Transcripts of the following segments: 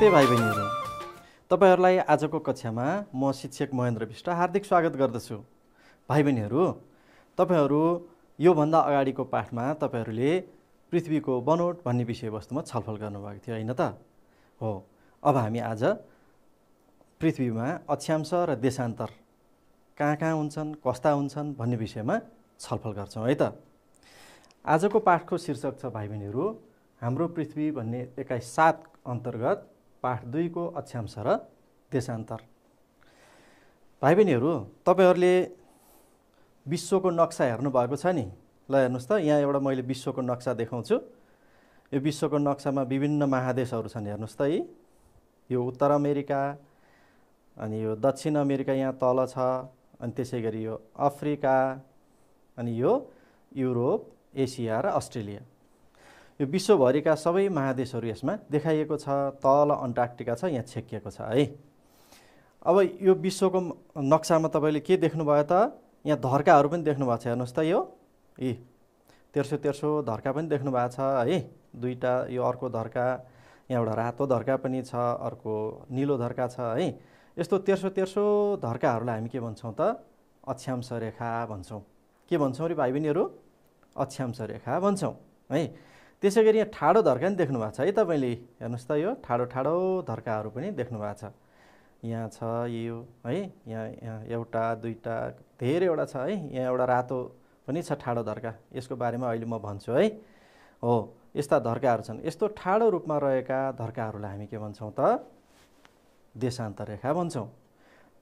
नमस्ते भाइ बहिनीहरू तपाईँहरूलाई आजको कक्षामा म शिक्षक महेन्द्र विष्ट हार्दिक स्वागत गर्दछु भाइ बहिनीहरू तपाईँहरू योभन्दा अगाडिको पाठमा तपाईँहरूले पृथ्वीको बनोट भन्ने विषयवस्तुमा छलफल गर्नुभएको थियो होइन त हो अब हामी आज पृथ्वीमा अक्षांश र देशान्तर कहाँ कहाँ हुन्छन् कस्ता हुन्छन् भन्ने विषयमा छलफल गर्छौँ है त आजको पाठको शीर्षक छ भाइ बहिनीहरू हाम्रो पृथ्वी भन्ने एक्काइस सात अन्तर्गत पाठ दुईको अक्षांश र देशान्तर भाइ बहिनीहरू तपाईँहरूले विश्वको नक्सा हेर्नुभएको छ नि ल हेर्नुहोस् त यहाँ एउटा मैले विश्वको नक्सा देखाउँछु यो विश्वको नक्सामा विभिन्न महादेशहरू छन् हेर्नुहोस् त है यो उत्तर अमेरिका अनि यो दक्षिण अमेरिका यहाँ तल छ अनि त्यसै गरी यो अफ्रिका अनि यो युरोप एसिया र अस्ट्रेलिया यो विश्वभरिका सबै महादेशहरू यसमा देखाइएको छ तल अन्टार्क्टिका छ यहाँ छेकिएको छ है अब यो विश्वको नक्सामा तपाईँले के देख्नुभयो त यहाँ धर्काहरू पनि देख्नुभएको छ हेर्नुहोस् त यो यी तेर्सो तेर्सो धर्का पनि देख्नुभएको छ है दुईवटा यो अर्को धर्का यहाँ एउटा रातो धर्का पनि छ अर्को निलो धर्का छ है यस्तो तेर्सो तेर्सो धर्काहरूलाई हामी के भन्छौँ त अक्षांश रेखा भन्छौँ के भन्छौँ रे भाइ बहिनीहरू अक्षांश रेखा भन्छौँ है त्यसै गरी यहाँ ठाडो धर्का पनि देख्नु भएको छ है तपाईँले हेर्नुहोस् त यो ठाडो ठाडो धर्काहरू पनि देख्नु भएको छ यहाँ छ यो है यहाँ यहाँ एउटा दुईवटा धेरैवटा छ है यहाँ एउटा रातो पनि छ ठाडो धर्का यसको बारेमा अहिले म भन्छु है हो यस्ता धर्काहरू छन् यस्तो ठाडो रूपमा रहेका धर्काहरूलाई हामी के भन्छौँ त देशान्तर रेखा भन्छौँ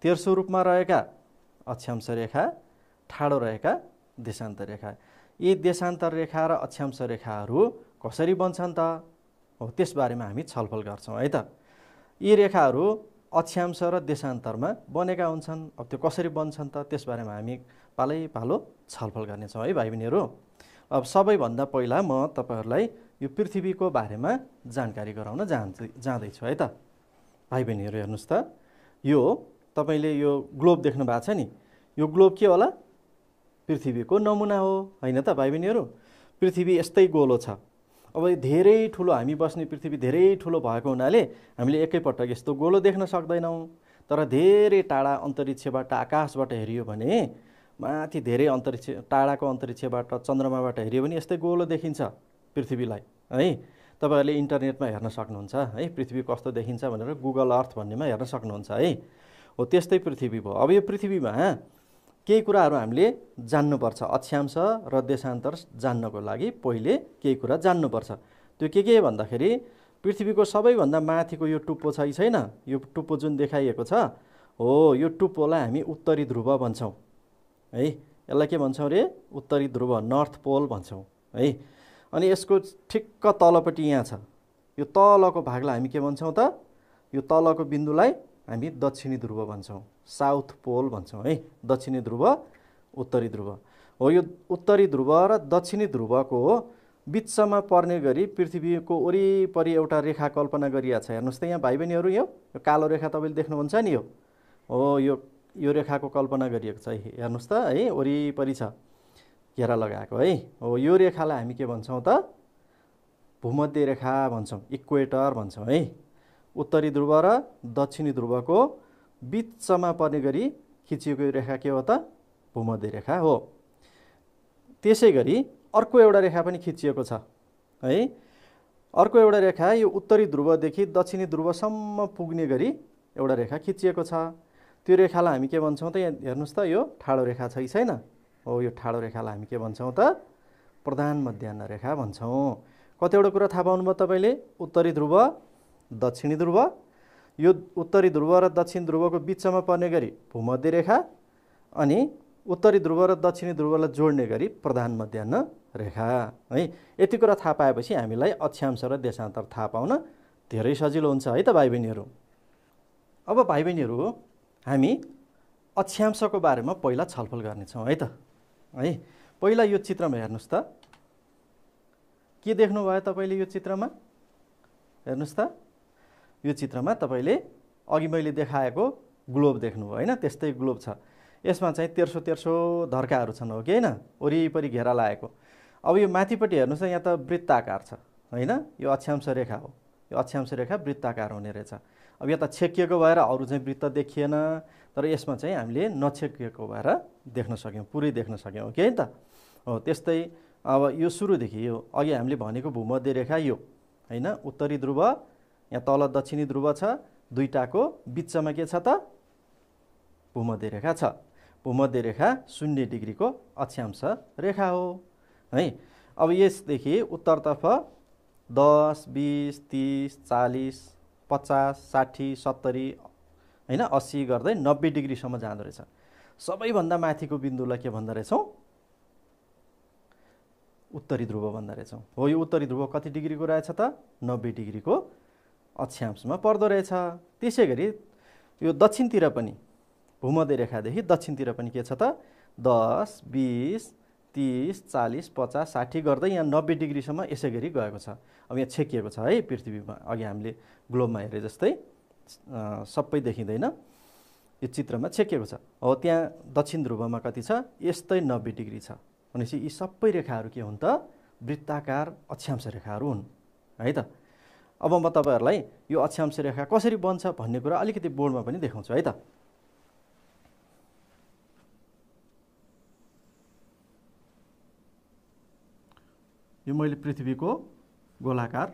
तेर्सो रूपमा रहेका अक्षांश रेखा ठाडो रहेका देशान्तर रेखा यी देशान्तर रेखा र अक्षांश रेखाहरू कसरी बन्छन् त हो त्यसबारेमा हामी छलफल गर्छौँ है त यी रेखाहरू अक्षांश र देशान्तरमा बनेका हुन्छन् अब त्यो कसरी बन्छन् त त्यसबारेमा हामी पालै पालो छलफल गर्नेछौँ है भाइ बहिनीहरू अब सबैभन्दा पहिला म तपाईँहरूलाई यो पृथ्वीको बारेमा जानकारी गराउन जान्छु जाँदैछु है त भाइ बहिनीहरू हेर्नुहोस् त यो तपाईँले यो ग्लोब देख्नु भएको छ नि यो ग्लोब के होला पृथ्वीको नमुना हो होइन त भाइ बहिनीहरू पृथ्वी यस्तै गोलो छ अब धेरै ठुलो हामी बस्ने पृथ्वी धेरै ठुलो भएको हुनाले हामीले एकैपटक यस्तो गोलो देख्न सक्दैनौँ तर धेरै टाढा अन्तरिक्षबाट आकाशबाट हेरियो भने माथि धेरै अन्तरिक्ष टाढाको अन्तरिक्षबाट चन्द्रमाबाट हेऱ्यो भने यस्तै गोलो देखिन्छ पृथ्वीलाई है तपाईँहरूले इन्टरनेटमा हेर्न सक्नुहुन्छ है पृथ्वी कस्तो देखिन्छ भनेर गुगल अर्थ भन्नेमा हेर्न सक्नुहुन्छ है हो त्यस्तै पृथ्वी भयो अब यो पृथ्वीमा केही कुराहरू हामीले जान्नुपर्छ अक्षांश र देशान्तर जान्नको लागि पहिले केही कुरा जान्नुपर्छ त्यो के के भन्दाखेरि पृथ्वीको सबैभन्दा माथिको यो टुप्पो छ कि छैन यो टुप्पो जुन देखाइएको छ हो यो टुप्पोलाई हामी उत्तरी ध्रुव भन्छौँ है यसलाई के भन्छौँ अरे उत्तरी ध्रुव नर्थ पोल भन्छौँ है अनि यसको ठिक्क तलपट्टि यहाँ छ यो तलको भागलाई हामी के भन्छौँ त यो तलको बिन्दुलाई हामी दक्षिणी ध्रुव भन्छौँ साउथ पोल भन्छौँ है दक्षिणी ध्रुव उत्तरी ध्रुव हो यो उत्तरी ध्रुव र दक्षिणी ध्रुवको बिचमा पर्ने गरी पृथ्वीको वरिपरि एउटा रेखा कल्पना गरिएको छ हेर्नुहोस् त यहाँ भाइ बहिनीहरू यो कालो रेखा तपाईँले देख्नुहुन्छ नि यो हो यो यो रेखाको कल्पना गरिएको छ हेर्नुहोस् त है वरिपरि छ घेरा लगाएको है हो यो रेखालाई हामी के भन्छौँ त भूमध्य रेखा भन्छौँ इक्वेटर भन्छौँ है उत्तरी ध्रुव र दक्षिणी ध्रुवको बिचमा पर्ने गरी खिचिएको रेखा के हो त भूमध्य रेखा हो त्यसै गरी अर्को एउटा रेखा पनि खिचिएको छ है अर्को एउटा रेखा यो उत्तरी ध्रुवदेखि दक्षिणी ध्रुवसम्म पुग्ने गरी एउटा रेखा खिचिएको छ त्यो रेखालाई हामी के भन्छौँ त यहाँ हेर्नुहोस् त यो ठाडो रेखा छ कि छैन हो यो ठाडो रेखालाई हामी के भन्छौँ त प्रधान मध्यान्न रेखा भन्छौँ कतिवटा कुरा थाहा पाउनुभयो तपाईँले उत्तरी ध्रुव दक्षिणी ध्रुव यो उत्तरी ध्रुव र दक्षिण ध्रुवको बिचमा पर्ने गरी भूमध्य रेखा अनि उत्तरी ध्रुव र दक्षिणी ध्रुवलाई जोड्ने गरी प्रधान मध्यान्न रेखा है यति कुरा थाहा पाएपछि हामीलाई अक्षांश र देशान्तर थाहा पाउन धेरै सजिलो हुन्छ है त भाइ बहिनीहरू अब भाइ बहिनीहरू हामी अक्षांशको बारेमा पहिला छलफल गर्नेछौँ है त है पहिला यो चित्रमा हेर्नुहोस् त के देख्नुभयो तपाईँले यो चित्रमा हेर्नुहोस् त यो चित्रमा तपाईँले अघि मैले देखाएको ग्लोब देख्नुभयो होइन त्यस्तै ग्लोब छ यसमा चाहिँ तेर्सो तेर्सो धर्काहरू छन् हो कि होइन वरिपरि घेरा लागेको अब यो माथिपट्टि हेर्नुहोस् यहाँ त वृत्ताकार छ होइन यो अक्षांश रेखा हो यो अक्षांश रेखा वृत्ताकार हुने रहेछ अब यहाँ त छेकिएको भएर अरू चाहिँ वृत्त देखिएन तर यसमा चाहिँ हामीले नछेकिएको भएर देख्न सक्यौँ पुरै देख्न सक्यौँ कि त हो त्यस्तै अब यो सुरुदेखि यो अघि हामीले भनेको भूमध्य रेखा यो होइन उत्तरी ध्रुव यहाँ तल दक्षिणी ध्रुव छ दुईवटाको बिचमा के छ त भूमध्य रेखा छ भूमध्य रेखा शून्य डिग्रीको अक्षांश रेखा हो है अब यसदेखि उत्तरतर्फ दस बिस तिस चालिस पचास साठी सत्तरी होइन अस्सी गर्दै नब्बे डिग्रीसम्म जाँदो रहेछ सबैभन्दा माथिको बिन्दुलाई के भन्दो रहेछौँ उत्तरी ध्रुव भन्दो रहेछौँ हो यो उत्तरी ध्रुव कति डिग्रीको रहेछ त नब्बे डिग्रीको अक्षांशमा पर्दो रहेछ त्यसै गरी यो दक्षिणतिर पनि भूमध्य रेखादेखि दक्षिणतिर पनि के छ त दस बिस तिस चालिस पचास साठी गर्दै यहाँ नब्बे डिग्रीसम्म यसै गरी गएको छ अब यहाँ छेकिएको छ है पृथ्वीमा अघि हामीले ग्लोबमा हेरे जस्तै सबै देखिँदैन यो चित्रमा छेकिएको छ हो त्यहाँ दक्षिण ध्रुवमा कति छ यस्तै नब्बे डिग्री छ भनेपछि यी सबै रेखाहरू के हुन् त वृत्ताकार अक्षांश रेखाहरू हुन् है त अब म तपाईँहरूलाई यो अक्षांश रेखा कसरी बन्छ भन्ने कुरा अलिकति बोर्डमा पनि देखाउँछु है त यो मैले पृथ्वीको गोलाकार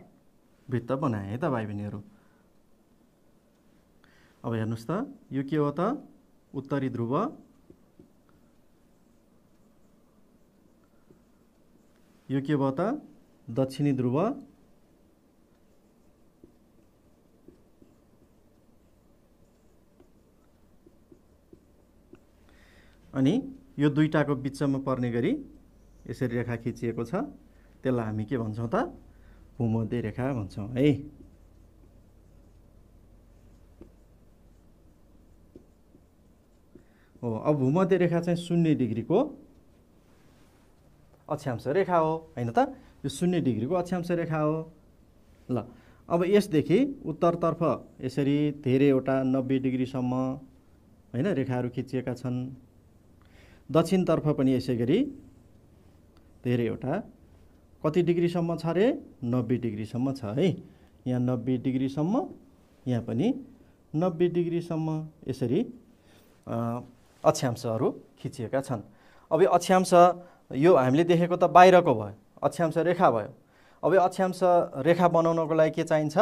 भित्त बनाएँ है त भाइ बहिनीहरू अब हेर्नुहोस् त यो के हो त उत्तरी ध्रुव यो के भयो त दक्षिणी ध्रुव अनि यो दुईवटाको बिचमा पर्ने गरी यसरी रेखा खिचिएको छ त्यसलाई हामी के भन्छौँ त भूमध्य रेखा भन्छौँ है हो अब भूमध्य रेखा चाहिँ शून्य डिग्रीको अक्षांश रेखा हो होइन त यो शून्य डिग्रीको अक्षांश रेखा हो ल अब यसदेखि उत्तरतर्फ यसरी धेरैवटा नब्बे डिग्रीसम्म होइन रेखाहरू खिचिएका छन् दक्षिणतर्फ पनि यसै गरी धेरैवटा कति डिग्रीसम्म छ अरे नब्बे डिग्रीसम्म छ है यहाँ नब्बे डिग्रीसम्म यहाँ पनि नब्बे डिग्रीसम्म यसरी अक्षांशहरू खिचिएका छन् अब यो अक्षांश यो हामीले देखेको त बाहिरको भयो अक्षांश रेखा भयो अब यो अक्षांश रेखा बनाउनको लागि के चाहिन्छ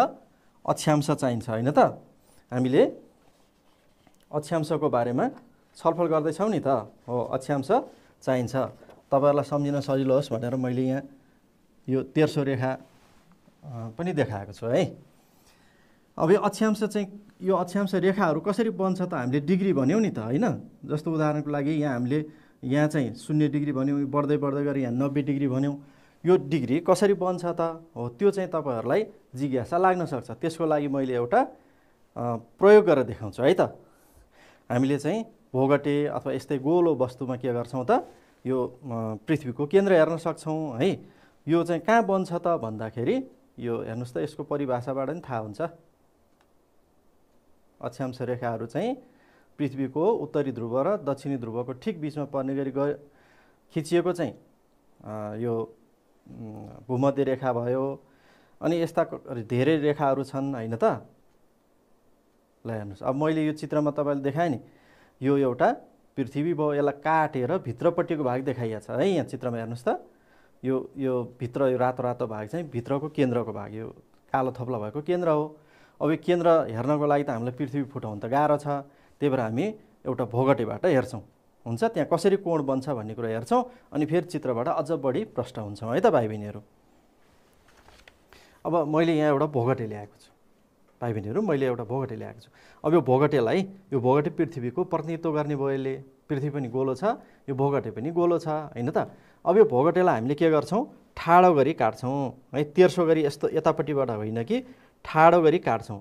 अक्षांश चाहिन्छ होइन त हामीले अक्षांशको बारेमा छलफल गर्दैछौँ नि त हो अक्षांश चाहिन्छ तपाईँहरूलाई सम्झिन सजिलो होस् भनेर मैले यहाँ यो तेर्सो रेखा पनि देखाएको छु है अब यो अक्षांश चाहिँ यो अक्षांश रेखाहरू कसरी बन्छ त हामीले डिग्री भन्यौँ नि त होइन जस्तो उदाहरणको लागि यहाँ हामीले यहाँ चाहिँ शून्य डिग्री भन्यौँ बढ्दै बढ्दै गरेर यहाँ नब्बे डिग्री भन्यौँ यो डिग्री कसरी बन्छ त हो त्यो चाहिँ तपाईँहरूलाई जिज्ञासा लाग्न सक्छ त्यसको लागि मैले एउटा प्रयोग गरेर देखाउँछु है त हामीले चाहिँ भोगटे अथवा यस्तै गोलो वस्तुमा के गर्छौँ त यो पृथ्वीको केन्द्र हेर्न सक्छौँ है यो चाहिँ कहाँ बन्छ त भन्दाखेरि यो हेर्नुहोस् त यसको परिभाषाबाट नि थाहा हुन्छ अक्षांश रेखाहरू चाहिँ पृथ्वीको उत्तरी ध्रुव र दक्षिणी ध्रुवको ठिक बिचमा पर्ने गरी ग खिचिएको चाहिँ यो भूमध्य रेखा भयो अनि यस्ता धेरै रेखाहरू छन् होइन त ल हेर्नुहोस् अब मैले यो चित्रमा तपाईँले देखाएँ नि यो एउटा पृथ्वी भयो यसलाई काटेर भित्रपट्टिको भाग देखाइएको छ है यहाँ चित्रमा हेर्नुहोस् त यो यो भित्र यो रातो रातो भाग चाहिँ भित्रको केन्द्रको भाग यो कालो थप्ला भएको केन्द्र हो अब यो केन्द्र हेर्नको लागि त हामीलाई पृथ्वी फुटाउनु त गाह्रो छ त्यही भएर हामी एउटा भोगटेबाट हेर्छौँ हुन्छ त्यहाँ कसरी कोण बन्छ भन्ने कुरा हेर्छौँ अनि फेरि चित्रबाट अझ बढी प्रष्ट हुन्छौँ है त भाइ बहिनीहरू अब मैले यहाँ एउटा भोगटे ल्याएको छु भाइ बहिनीहरू मैले एउटा भोगटे ल्याएको छु अब यो भोगटेलाई यो भोगटे पृथ्वीको प्रतिनिधित्व गर्ने भयो यसले पृथ्वी पनि गोलो छ यो भोगटे पनि गोलो छ होइन त अब यो भोगटेलाई हामीले के गर्छौँ ठाडो गरी काट्छौँ है तेर्सो गरी यस्तो यतापट्टिबाट होइन कि ठाडो गरी काट्छौँ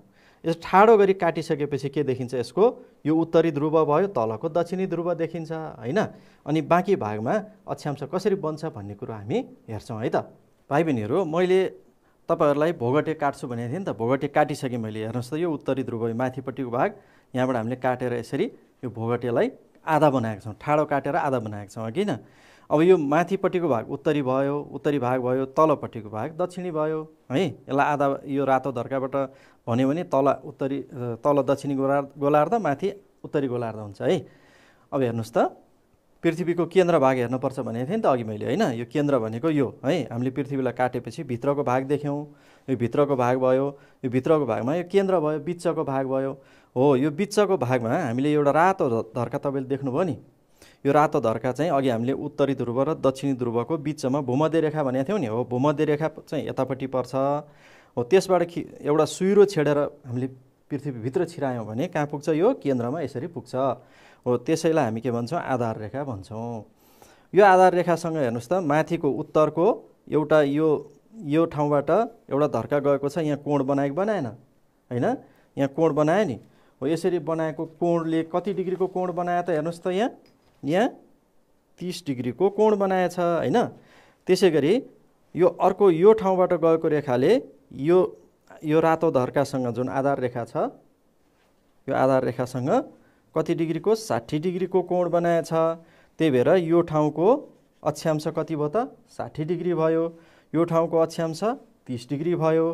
यस ठाडो गरी काटिसकेपछि के देखिन्छ यसको यो उत्तरी ध्रुव भयो तलको दक्षिणी ध्रुव देखिन्छ होइन अनि बाँकी भागमा अक्षांश कसरी बन्छ भन्ने कुरो हामी हेर्छौँ है त भाइ बहिनीहरू मैले तपाईँहरूलाई भोगटे काट्छु भनेको थिएँ नि त भोगटे काटिसकेँ मैले हेर्नुहोस् त यो उत्तरी ध्रुव माथिपट्टिको भाग यहाँबाट हामीले काटेर यसरी यो भोगटेलाई आधा बनाएको छौँ ठाडो काटेर आधा बनाएको छौँ किन अब यो माथिपट्टिको भाग उत्तरी भयो उत्तरी भाग भयो तलपट्टिको भाग दक्षिणी भयो है यसलाई आधा यो रातो धर्काबाट भन्यो भने तल उत्तरी तल दक्षिणी गोलार्ध गोलार्ध माथि उत्तरी गोलार्ध हुन्छ है अब हेर्नुहोस् त पृथ्वीको केन्द्र भाग हेर्नुपर्छ भनेको थिएँ नि त अघि मैले होइन यो केन्द्र भनेको यो है हामीले पृथ्वीलाई काटेपछि भित्रको भाग देख्यौँ यो भित्रको भाग भयो यो भित्रको भागमा यो केन्द्र भयो बिचको भाग भयो हो यो बिचको भागमा हामीले एउटा रातो धर्का तपाईँले देख्नुभयो नि यो रातो धर्का चाहिँ अघि हामीले उत्तरी ध्रुव र दक्षिणी ध्रुवको बिचमा भूमध्य रेखा भनेको थियौँ नि हो भूमध्य रेखा चाहिँ यतापट्टि पर्छ हो त्यसबाट खि एउटा सुइरो छेडेर हामीले पृथ्वीभित्र छिरायौँ भने कहाँ पुग्छ यो केन्द्रमा यसरी पुग्छ हो त्यसैलाई हामी के भन्छौँ आधार रेखा भन्छौँ यो आधार रेखासँग हेर्नुहोस् त माथिको उत्तरको एउटा यो यो ठाउँबाट एउटा धर्का गएको छ यहाँ कोण बनाएको बनाएन होइन यहाँ कोण बनायो नि हो यसरी बनाएको कोणले कति डिग्रीको कोण बनायो त हेर्नुहोस् त यहाँ यहाँ तिस डिग्रीको कोण बनाएछ होइन त्यसै गरी यो अर्को यो ठाउँबाट गएको रेखाले यो यो रातो धर्कासँग जुन आधार रेखा छ यो आधार रेखासँग कति डिग्रीको साठी डिग्रीको कोण बनाएछ त्यही भएर यो ठाउँको अक्षांश कति भयो त साठी डिग्री भयो यो ठाउँको अक्षांश तिस डिग्री भयो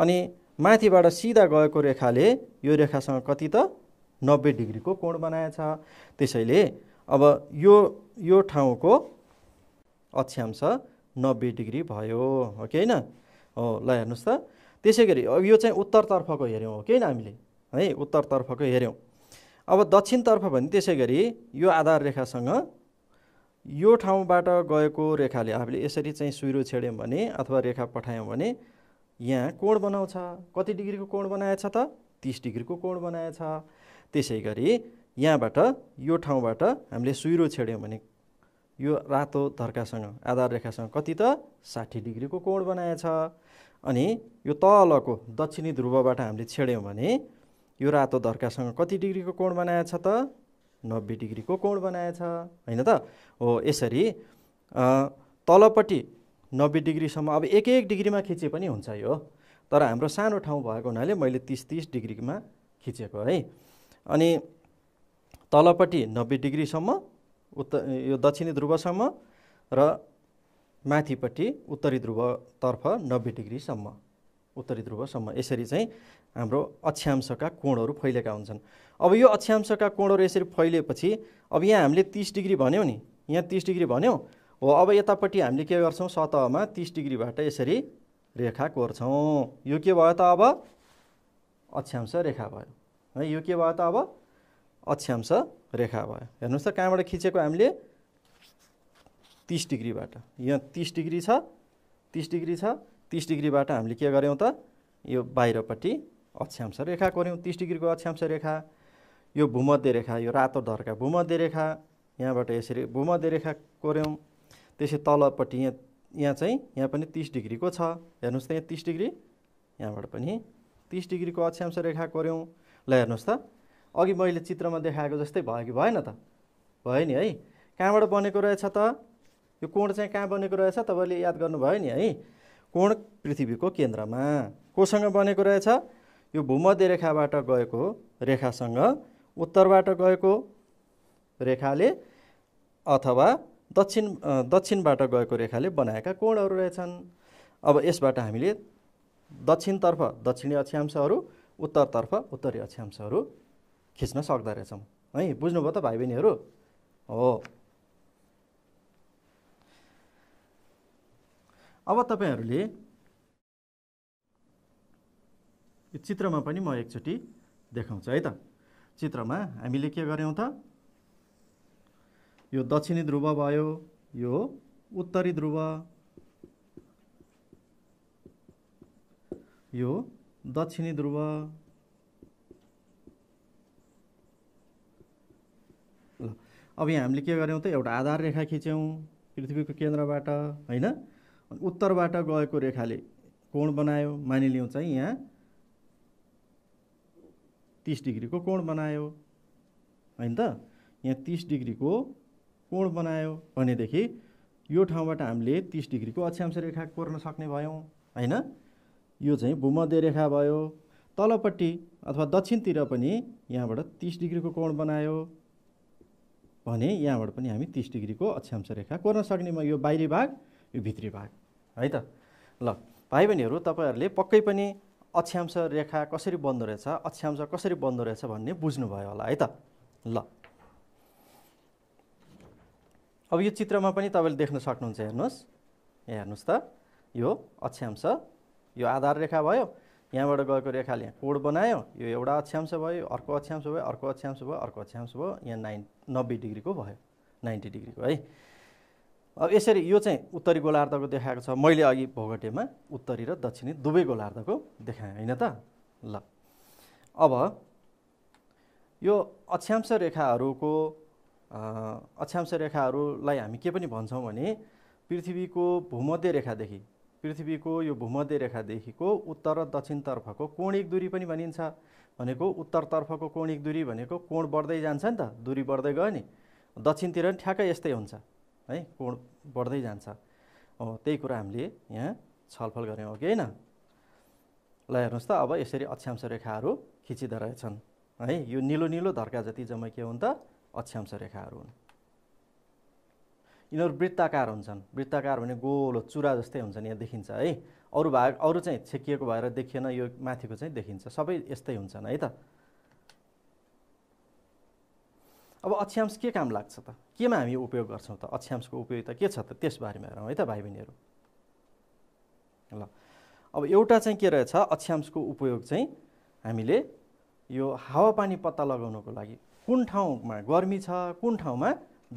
अनि माथिबाट सिधा गएको रेखाले यो रेखासँग कति त नब्बे डिग्रीको कोण बनाएछ त्यसैले अब यो यो ठाउँको अक्षांश नब्बे डिग्री भयो हो कि होइन हो ल हेर्नुहोस् त त्यसै गरी अब यो चाहिँ उत्तरतर्फको हेऱ्यौँ हो किन हामीले है उत्तरतर्फको हेऱ्यौँ अब दक्षिणतर्फ भने त्यसै गरी यो आधार रेखासँग यो ठाउँबाट गएको रेखाले हामीले यसरी चाहिँ सुइरो छेड्यौँ भने अथवा रेखा पठायौँ भने यहाँ कोण बनाउँछ कति डिग्रीको कोण बनाएछ त तिस डिग्रीको कोण बनाएछ त्यसै गरी यहाँबाट यो ठाउँबाट हामीले सुइरो छेड्यौँ भने यो रातो धर्कासँग आधार रेखासँग कति त साठी डिग्रीको कोण बनाएछ अनि यो तलको दक्षिणी ध्रुवबाट हामीले छेड्यौँ भने यो रातो धर्कासँग कति डिग्रीको कोण बनाएछ त नब्बे डिग्रीको कोण बनाएछ होइन त हो यसरी तलपट्टि नब्बे डिग्रीसम्म अब एक एक डिग्रीमा खिचे पनि हुन्छ यो तर हाम्रो सानो ठाउँ भएको हुनाले मैले तिस तिस डिग्रीमा खिचेको है अनि तलपट्टि नब्बे डिग्रीसम्म उत्त यो दक्षिणी ध्रुवसम्म र माथिपट्टि उत्तरी ध्रुवतर्फ नब्बे डिग्रीसम्म उत्तरी ध्रुवसम्म यसरी चाहिँ हाम्रो अक्षांशका कोणहरू फैलेका हुन्छन् अब यो अक्षांशका कोणहरू यसरी फैलिएपछि अब यहाँ हामीले तिस डिग्री भन्यौँ नि यहाँ तिस डिग्री भन्यौँ हो अब यतापट्टि हामीले के गर्छौँ सतहमा तिस डिग्रीबाट यसरी रेखा कोर्छौँ यो के भयो त अब अक्षांश रेखा भयो है यो के भयो त अब अक्षांश रेखा भयो हेर्नुहोस् त कहाँबाट खिचेको हामीले तिस डिग्रीबाट यहाँ तिस डिग्री छ तिस डिग्री छ तिस डिग्रीबाट हामीले के गऱ्यौँ त यो बाहिरपट्टि अक्षांश रेखा गऱ्यौँ तिस डिग्रीको अक्षांश रेखा यो भूमध्य रेखा यो रातो धर्का भूमध्य रेखा यहाँबाट यसरी भूमध्य रेखा कोऱ्यौँ त्यसै तलपट्टि यहाँ यहाँ चाहिँ यहाँ पनि तिस डिग्रीको छ हेर्नुहोस् त यहाँ तिस डिग्री यहाँबाट पनि तिस डिग्रीको अक्षांश रेखा कोर्यौँ ल हेर्नुहोस् त अघि मैले चित्रमा देखाएको जस्तै भयो कि भएन त भयो नि है कहाँबाट बनेको रहेछ त यो कोण चाहिँ कहाँ बनेको रहेछ तपाईँले याद गर्नुभयो नि है कोण पृथ्वीको केन्द्रमा कोसँग बनेको रहेछ यो भूमध्य रेखाबाट गएको रेखासँग उत्तरबाट गएको रेखाले अथवा दक्षिण दक्षिणबाट गएको रेखाले बनाएका कोणहरू रहेछन् अब यसबाट हामीले दक्षिणतर्फ दक्षिणी अक्षांशहरू उत्तरतर्फ उत्तरी अक्षांशहरू खिच्न सक्दो रहेछौँ है बुझ्नुभयो त भाइ बहिनीहरू हो अब तपाईँहरूले यो चित्रमा पनि म एकचोटि देखाउँछु है त चित्रमा हामीले के गऱ्यौँ त यो दक्षिणी ध्रुव भयो यो उत्तरी ध्रुव यो दक्षिणी ध्रुव ल अब यहाँ हामीले के गऱ्यौँ त एउटा आधार रेखा खिच्यौँ पृथ्वीको केन्द्रबाट होइन उत्तरबाट गएको रेखाले कोण बनायो मानिलिउँ चाहिँ यहाँ तिस डिग्रीको कोण बनायो होइन त यहाँ तिस डिग्रीको कोण बनायो भनेदेखि यो ठाउँबाट हामीले तिस डिग्रीको अक्षांश रेखा कोर्न सक्ने भयौँ होइन यो चाहिँ भूमध्य रेखा भयो तलपट्टि अथवा दक्षिणतिर पनि यहाँबाट तिस डिग्रीको कोण बनायो भने यहाँबाट पनि हामी तिस डिग्रीको अक्षांश रेखा कोर्न सक्ने यो बाहिरी भाग यो भित्री भाग है त ल भाइ बहिनीहरू तपाईँहरूले पक्कै पनि अक्षांश रेखा कसरी बन्दो रहेछ अक्षांश कसरी बन्दो रहेछ भन्ने बुझ्नुभयो होला है त ल अब यो चित्रमा पनि तपाईँले देख्न सक्नुहुन्छ हेर्नुहोस् यहाँ हेर्नुहोस् त यो अक्षांश यो आधार रेखा भयो यहाँबाट गएको रेखाले यहाँ कोड बनायो यो एउटा अक्षांश भयो अर्को अक्षांश भयो अर्को अक्षांश भयो अर्को अक्षांश भयो यहाँ नाइन नब्बे डिग्रीको भयो नाइन्टी डिग्रीको है अब यसरी यो चाहिँ उत्तरी गोलार्धको देखाएको छ मैले अघि भोगटेमा उत्तरी र दक्षिणी दुवै गोलार्धको देखाएँ होइन त ल अब यो अक्षांश रेखाहरूको अक्षांश रेखाहरूलाई हामी के पनि भन्छौँ भने पृथ्वीको भूमध्य रेखादेखि पृथ्वीको यो भूमध्य रेखादेखिको उत्तर र दक्षिणतर्फको कोणिक दूरी पनि भनिन्छ भनेको उत्तरतर्फको कोणिक दूरी भनेको कोण बढ्दै जान्छ नि त दूरी बढ्दै गयो नि दक्षिणतिर पनि ठ्याक्कै यस्तै हुन्छ है कोण बढ्दै जान्छ हो त्यही कुरा हामीले यहाँ छलफल गऱ्यौँ अघि होइन ल हेर्नुहोस् त अब यसरी अक्षांश रेखाहरू खिचिँदो रहेछन् है यो निलो निलो धर्का जति जम्मै के हुन् त अक्षांश रेखाहरू हुन् यिनीहरू वृत्ताकार हुन्छन् वृत्ताकार भने गोलो चुरा जस्तै हुन्छन् यहाँ देखिन्छ है अरू भाग अरू चाहिँ छेकिएको भएर देखिएन यो माथिको चाहिँ देखिन्छ सबै यस्तै हुन्छन् है त अब अक्षांश के काम लाग्छ त केमा हामी उपयोग गर्छौँ त अक्षांशको उपयोगिता के छ त त्यसबारेमा हेरौँ है त भाइ बहिनीहरू ल अब एउटा चाहिँ के रहेछ अक्षांशको उपयोग चाहिँ हामीले यो हावापानी पत्ता लगाउनको लागि कुन ठाउँमा गर्मी छ कुन ठाउँमा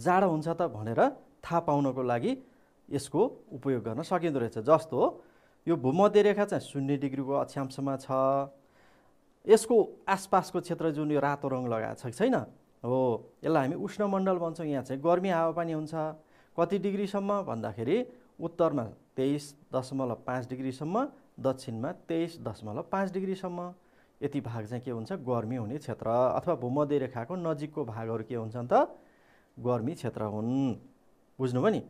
जाडो हुन्छ त भनेर थाहा पाउनको लागि यसको उपयोग गर्न सकिँदो रहेछ जस्तो यो भूमध्य रेखा चाहिँ शून्य डिग्रीको अक्षांशमा छ यसको आसपासको क्षेत्र जुन यो रातो रङ लगाएको छ कि छैन हो यसलाई हामी उष्ण मण्डल भन्छौँ यहाँ चाहिँ गर्मी हावापानी हुन्छ कति डिग्रीसम्म भन्दाखेरि उत्तरमा तेइस दशमलव पाँच डिग्रीसम्म दक्षिणमा तेइस दशमलव पाँच डिग्रीसम्म यति भाग चाहिँ के हुन्छ गर्मी हुने क्षेत्र अथवा भूमध्य रेखाको नजिकको भागहरू के हुन्छन् त गर्मी क्षेत्र हुन् बुझ्नुभयो नि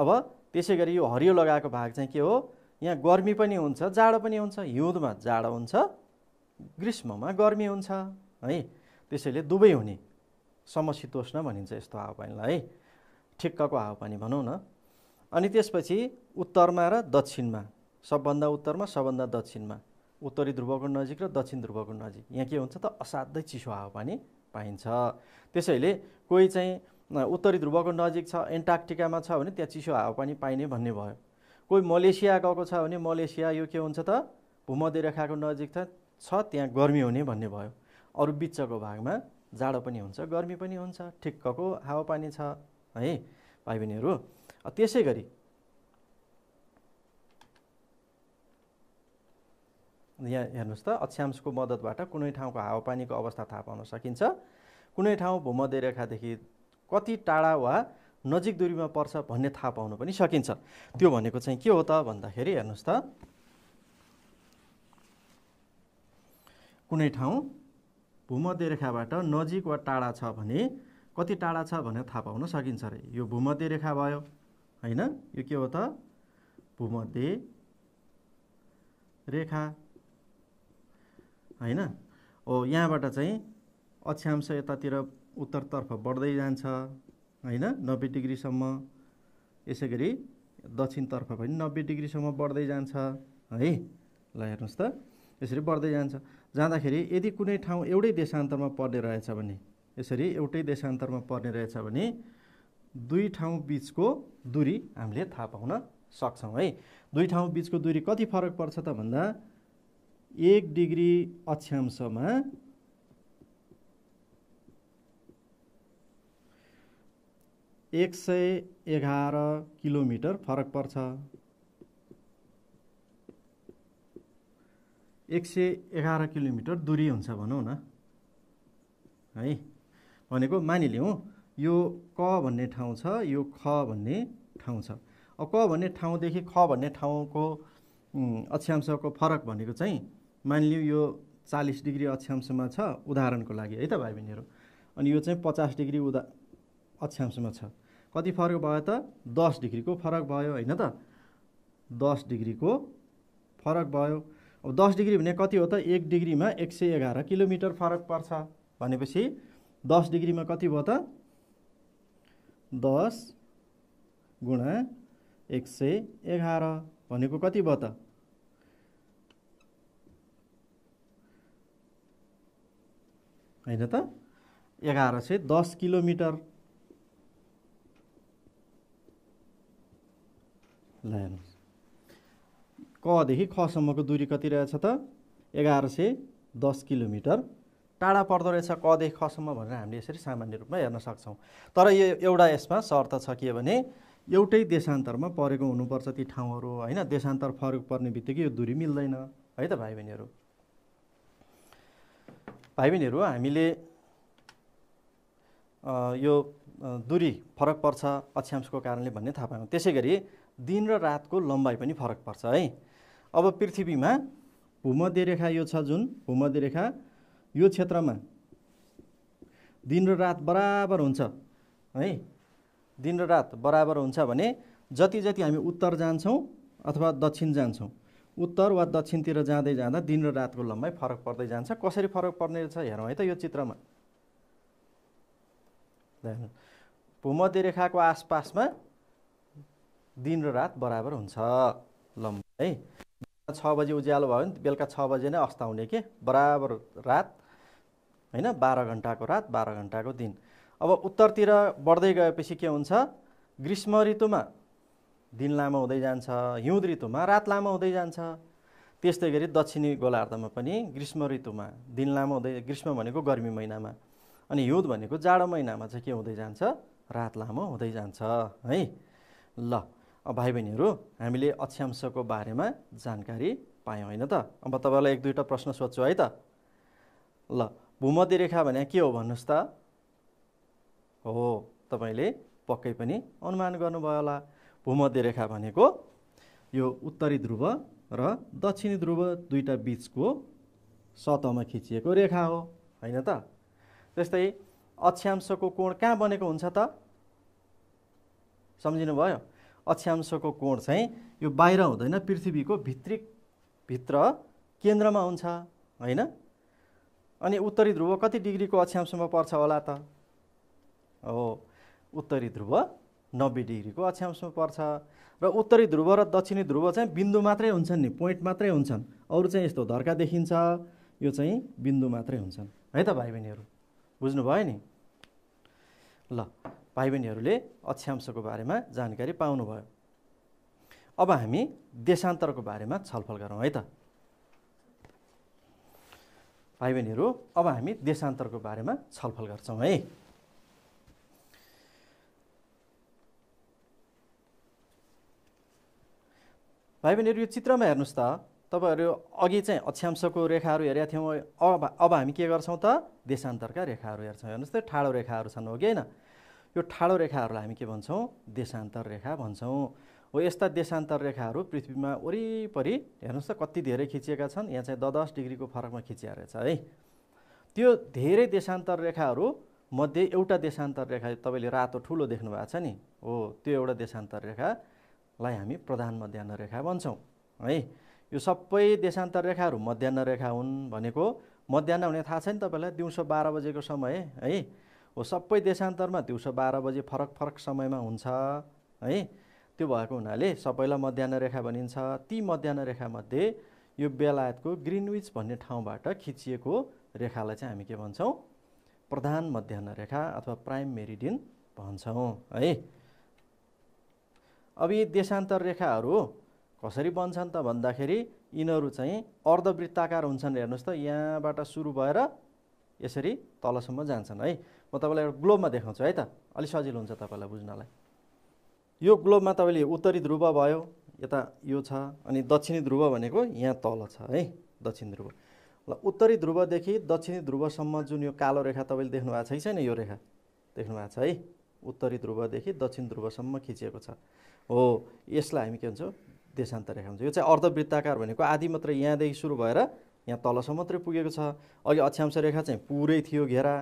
अब त्यसै गरी यो हरियो लगाएको भाग चाहिँ के हो यहाँ गर्मी पनि हुन्छ जाडो पनि हुन्छ हिउँदमा जाडो हुन्छ ग्रीष्ममा गर्मी हुन्छ है त्यसैले दुवै हुने समशीतोष्ण भनिन्छ यस्तो हावापानीलाई है ठिक्कको हावापानी भनौँ न अनि त्यसपछि उत्तरमा र दक्षिणमा सबभन्दा उत्तरमा सबभन्दा दक्षिणमा उत्तरी ध्रुवको नजिक र दक्षिण ध्रुवको नजिक यहाँ के हुन्छ त असाध्यै चिसो हावापानी पाइन्छ त्यसैले कोही चाहिँ उत्तरी ध्रुवको नजिक छ एन्टार्क्टिकामा छ भने त्यहाँ चिसो हावापानी पाइने भन्ने भयो कोही मलेसिया गएको छ भने मलेसिया यो के हुन्छ त भूमध्य रेखाको नजिक छ त्यहाँ गर्मी हुने भन्ने भयो अरू बिचको भागमा जाडो पनि हुन्छ गर्मी पनि हुन्छ ठिक्कको हावापानी छ है भाइ बहिनीहरू त्यसै गरी यहाँ हेर्नुहोस् त अक्षांशको मद्दतबाट कुनै ठाउँको हावापानीको अवस्था थाहा पाउन सकिन्छ कुनै ठाउँ भूमध्य रेखादेखि कति टाढा वा नजिक दुरीमा पर्छ भन्ने थाहा पाउन पनि सकिन्छ त्यो भनेको चाहिँ के हो त भन्दाखेरि हेर्नुहोस् त कुनै ठाउँ भूमध्य रेखाबाट नजिक वा टाढा छ भने कति टाढा छ भनेर थाहा पाउन सकिन्छ अरे यो भूमध्य रेखा भयो होइन यो के हो त भूमध्य रेखा होइन हो यहाँबाट चाहिँ अक्षांश यतातिर उत्तरतर्फ बढ्दै जान्छ होइन नब्बे डिग्रीसम्म यसै गरी दक्षिणतर्फ पनि नब्बे डिग्रीसम्म बढ्दै जान्छ है ल हेर्नुहोस् त यसरी बढ्दै जान्छ जाँदाखेरि यदि कुनै ठाउँ एउटै देशान्तरमा पर्ने रहेछ भने यसरी एउटै देशान्तरमा पर्ने रहेछ भने दुई ठाउँ बिचको दूरी हामीले थाहा पाउन सक्छौँ है दुई ठाउँ बिचको दूरी कति फरक पर्छ त भन्दा एक डिग्री अक्षांशमा एक सय एघार किलोमिटर फरक पर्छ एक सय एघार किलोमिटर दुरी हुन्छ भनौँ न है भनेको मानिलिउँ यो क भन्ने ठाउँ छ यो ख भन्ने ठाउँ छ अब क भन्ने ठाउँदेखि ख भन्ने ठाउँको अक्षांशको फरक भनेको चाहिँ मानिलिउँ यो चालिस डिग्री अक्षांशमा छ उदाहरणको लागि है त भाइ बहिनीहरू अनि यो चाहिँ पचास डिग्री उदा अक्षांशमा छ कति फरक भयो त दस डिग्रीको फरक भयो होइन त दस डिग्रीको फरक भयो अब दस डिग्री भने कति हो त एक डिग्रीमा एक सय एघार किलोमिटर फरक पर्छ भनेपछि दस डिग्रीमा कति भयो त दस गुणा एक सय एघार भनेको कति भयो त होइन त एघार सय दस किलोमिटर ल हेर्नुहोस् कदेखि खसम्मको दूरी कति रहेछ त एघार सय दस किलोमिटर टाढा पर्दो रहेछ कदेखि खसम्म भनेर हामीले यसरी सामान्य रूपमा हेर्न सक्छौँ तर यो एउटा यसमा शर्त छ के भने एउटै देशान्तरमा परेको हुनुपर्छ ती ठाउँहरू होइन देशान्तर फरक पर्ने बित्तिकै यो दूरी मिल्दैन है त भाइ बहिनीहरू भाइ बहिनीहरू हामीले यो दूरी फरक पर्छ अक्षांशको कारणले भन्ने थाहा पायौँ त्यसै गरी दिन र रातको लम्बाइ पनि फरक पर्छ है अब पृथ्वीमा भूमध्य रेखा यो छ जुन भूमध्य रेखा यो क्षेत्रमा दिन र रात बराबर हुन्छ है दिन र रात बराबर हुन्छ भने जति जति हामी उत्तर जान्छौँ अथवा दक्षिण जान्छौँ उत्तर वा दक्षिणतिर जाँदै जाँदा दिन र रातको लम्बाइ फरक पर्दै जान्छ कसरी फरक पर्ने रहेछ हेरौँ है त यो चित्रमा भूमध्य रेखाको आसपासमा दिन र रात बराबर हुन्छ लम्बाइ है छ बजी उज्यालो भयो भने बेलुका छ बजे नै अस्ताउने के बराबर रात होइन बाह्र घन्टाको रात बाह्र घन्टाको दिन अब उत्तरतिर बढ्दै गएपछि के हुन्छ ग्रीष्म ऋतुमा दिन लामो हुँदै जान्छ हिउँद ऋतुमा रात लामो हुँदै जान्छ त्यस्तै गरी दक्षिणी गोलार्धमा पनि ग्रीष्म ऋतुमा दिन लामो हुँदै ग्रीष्म भनेको गर्मी महिनामा अनि हिउँद भनेको जाडो महिनामा चाहिँ के हुँदै जान्छ रात लामो हुँदै जान्छ है ल भाइ बहिनीहरू हामीले अक्षांशको बारेमा जानकारी पायौँ होइन त अब तपाईँलाई एक दुईवटा प्रश्न सोध्छु है त ल भूमध्य रेखा भने के हो भन्नुहोस् त हो तपाईँले पक्कै पनि अनुमान गर्नुभयो होला भूमध्य रेखा भनेको यो उत्तरी ध्रुव र दक्षिणी ध्रुव दुईवटा बिचको सतहमा खिचिएको रेखा हो होइन त त्यस्तै अक्षांशको कोण कहाँ बनेको हुन्छ त सम्झिनुभयो अक्षांशको कोण चाहिँ यो बाहिर हुँदैन पृथ्वीको भित्री भित्र केन्द्रमा हुन्छ होइन अनि उत्तरी ध्रुव कति डिग्रीको अक्षांशमा पर्छ होला त हो उत्तरी ध्रुव नब्बे डिग्रीको अक्षांशमा पर्छ र उत्तरी ध्रुव र दक्षिणी ध्रुव चाहिँ बिन्दु मात्रै हुन्छन् नि पोइन्ट मात्रै हुन्छन् अरू चाहिँ यस्तो धर्का देखिन्छ यो चाहिँ बिन्दु मात्रै हुन्छन् है त भाइ बहिनीहरू बुझ्नुभयो नि ल भाइ बहिनीहरूले अक्षांशको बारेमा जानकारी पाउनुभयो अब हामी देशान्तरको बारेमा छलफल गरौँ है त भाइ बहिनीहरू अब हामी देशान्तरको बारेमा छलफल गर्छौँ है भाइ बहिनीहरू यो चित्रमा हेर्नुहोस् त तपाईँहरू अघि चाहिँ अक्षांशको रेखाहरू हेरेका थियौँ अब अब हामी के गर्छौँ त देशान्तरका रेखाहरू हेर्छौँ हेर्नुहोस् त ठाडो रेखाहरू छन् हो कि होइन यो ठाडो रेखाहरूलाई हामी के भन्छौँ देशान्तर रेखा भन्छौँ हो यस्ता देशान्तर रेखाहरू पृथ्वीमा वरिपरि हेर्नुहोस् त कति धेरै खिचिएका छन् यहाँ चाहिँ द दस डिग्रीको फरकमा खिचिया रहेछ है त्यो धेरै देशान्तर रेखाहरू मध्ये एउटा देशान्तर रेखा तपाईँले रातो ठुलो देख्नु भएको छ नि हो त्यो एउटा देशान्तर रेखालाई हामी प्रधान मध्यान्न रेखा भन्छौँ है यो सबै देशान्तर रेखाहरू मध्यान्न रेखा हुन् भनेको मध्यान्न हुने थाहा छ नि तपाईँलाई दिउँसो बाह्र बजेको समय है हो सबै देशान्तरमा दिउँसो बाह्र बजे फरक फरक समयमा हुन्छ है त्यो भएको हुनाले सबैलाई मध्याह रेखा भनिन्छ ती मध्याह रेखामध्ये यो बेलायतको ग्रिनविच भन्ने ठाउँबाट खिचिएको रेखालाई चाहिँ हामी के भन्छौँ प्रधान मध्याह रेखा अथवा प्राइम मेरिडियन भन्छौँ है अब यी देशान्तर रेखाहरू कसरी बन्छन् त भन्दाखेरि यिनीहरू चाहिँ अर्धवृत्ताकार हुन्छन् हेर्नुहोस् त यहाँबाट सुरु भएर यसरी तलसम्म जान्छन् है म तपाईँलाई एउटा ग्लोबमा देखाउँछु है त अलिक सजिलो हुन्छ तपाईँलाई बुझ्नलाई यो ग्लोबमा तपाईँले उत्तरी ध्रुव भयो यता यो छ अनि दक्षिणी ध्रुव भनेको यहाँ तल छ है दक्षिण ध्रुव ल उत्तरी ध्रुवदेखि दक्षिणी ध्रुवसम्म जुन यो कालो रेखा तपाईँले देख्नु भएको छ कि छैन यो रेखा देख्नु भएको छ है उत्तरी ध्रुवदेखि दक्षिण ध्रुवसम्म खिचिएको छ हो यसलाई हामी के भन्छौँ देशान्तर रेखा हुन्छ यो चाहिँ अर्धवृत्ताकार भनेको आदि मात्र यहाँदेखि सुरु भएर यहाँ तलसम्म मात्रै पुगेको छ अघि अक्षांश रेखा चाहिँ पुरै थियो घेरा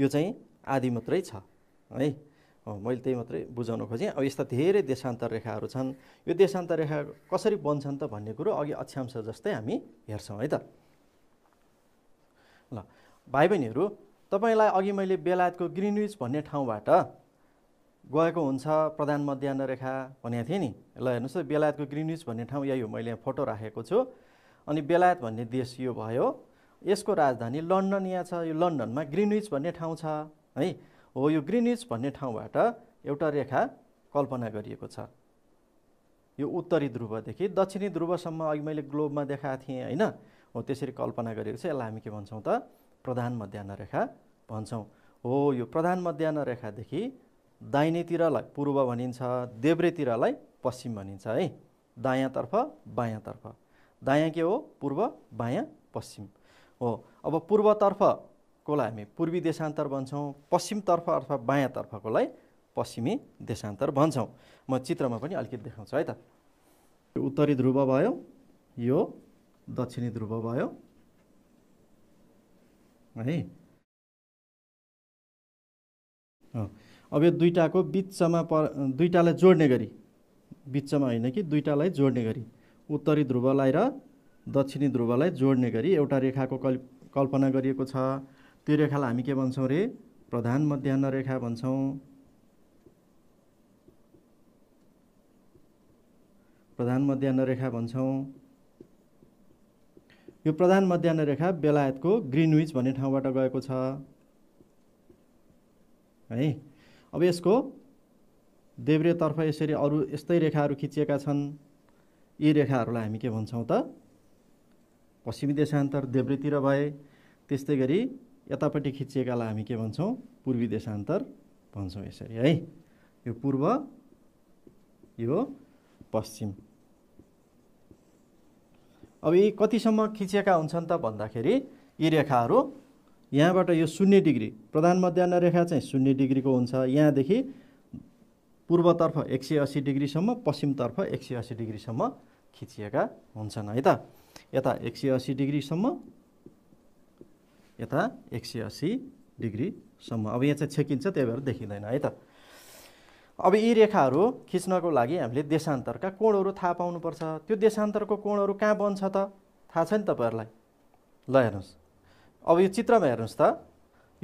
यो चाहिँ आदि मात्रै छ है मैले त्यही मात्रै बुझाउन खोजेँ अब यस्ता धेरै देशान्तर रेखाहरू छन् यो देशान्तर रेखा कसरी बन्छन् त भन्ने कुरो अघि अक्षांश जस्तै हामी हेर्छौँ है त ल भाइ बहिनीहरू तपाईँलाई अघि मैले बेलायतको ग्रिनविच भन्ने ठाउँबाट गएको हुन्छ प्रधान मध्यान्न रेखा भनेको थिएँ नि ल हेर्नुहोस् त बेलायतको ग्रिनविच भन्ने ठाउँ यही हो मैले यहाँ फोटो राखेको छु अनि बेलायत भन्ने देश यो भयो यसको राजधानी लन्डन यहाँ छ यो लन्डनमा ग्रिनविच भन्ने ठाउँ छ है हो यो ग्रिनिज भन्ने ठाउँबाट एउटा रेखा कल्पना गरिएको छ यो उत्तरी ध्रुवदेखि दक्षिणी ध्रुवसम्म अघि मैले ग्लोबमा देखाएको थिएँ होइन हो त्यसरी कल्पना गरेको छ यसलाई हामी के भन्छौँ त प्रधान मध्याह रेखा भन्छौँ हो यो प्रधान मध्याह रेखादेखि दाहिनेतिरलाई पूर्व भनिन्छ देब्रेतिरलाई पश्चिम भनिन्छ है दायाँतर्फ बायाँतर्फ दायाँ के हो पूर्व बायाँ पश्चिम हो अब पूर्वतर्फ कोलाई हामी पूर्वी देशान्तर भन्छौँ पश्चिमतर्फ अथवा बायाँतर्फकोलाई पश्चिमी देशान्तर भन्छौँ म चित्रमा पनि अलिकति देखाउँछु है त उत्तरी ध्रुव भयो यो दक्षिणी ध्रुव भयो है अब यो दुइटाको बिचमा पर दुइटालाई जोड्ने गरी बिचमा होइन कि दुइटालाई जोड्ने गरी उत्तरी ध्रुवलाई र दक्षिणी ध्रुवलाई जोड्ने गरी एउटा रेखाको कल्पना गरिएको छ त्यो रेखालाई हामी के भन्छौँ रे प्रधान मध्यान्न रेखा भन्छौँ प्रधान मध्यान्न रेखा भन्छौँ यो प्रधान मध्यान्न रेखा बेलायतको ग्रिनविच भन्ने ठाउँबाट गएको छ है अब यसको देब्रेतर्फ यसरी अरू यस्तै रेखाहरू खिचिएका छन् यी रेखाहरूलाई हामी के भन्छौँ त पश्चिमी देशान्तर देब्रेतिर भए त्यस्तै गरी यतापट्टि खिचिएकालाई हामी के भन्छौँ पूर्वी देशान्तर भन्छौँ यसरी है यो पूर्व यो पश्चिम अब यी कतिसम्म खिचिएका हुन्छन् त भन्दाखेरि यी रेखाहरू यहाँबाट यो शून्य डिग्री प्रधान मध्याह रेखा चाहिँ शून्य डिग्रीको हुन्छ यहाँदेखि पूर्वतर्फ एक सय अस्सी डिग्रीसम्म पश्चिमतर्फ एक सय अस्सी डिग्रीसम्म खिचिएका हुन्छन् है त यता एक सय अस्सी डिग्रीसम्म यता एक सय अस्सी डिग्रीसम्म अब यहाँ चाहिँ छेकिन्छ त्यही भएर देखिँदैन है त अब यी रेखाहरू खिच्नको लागि हामीले देशान्तरका कोणहरू थाहा पाउनुपर्छ त्यो देशान्तरको कोणहरू कहाँ बन्छ त थाहा छ नि तपाईँहरूलाई ल हेर्नुहोस् अब यो चित्रमा हेर्नुहोस् त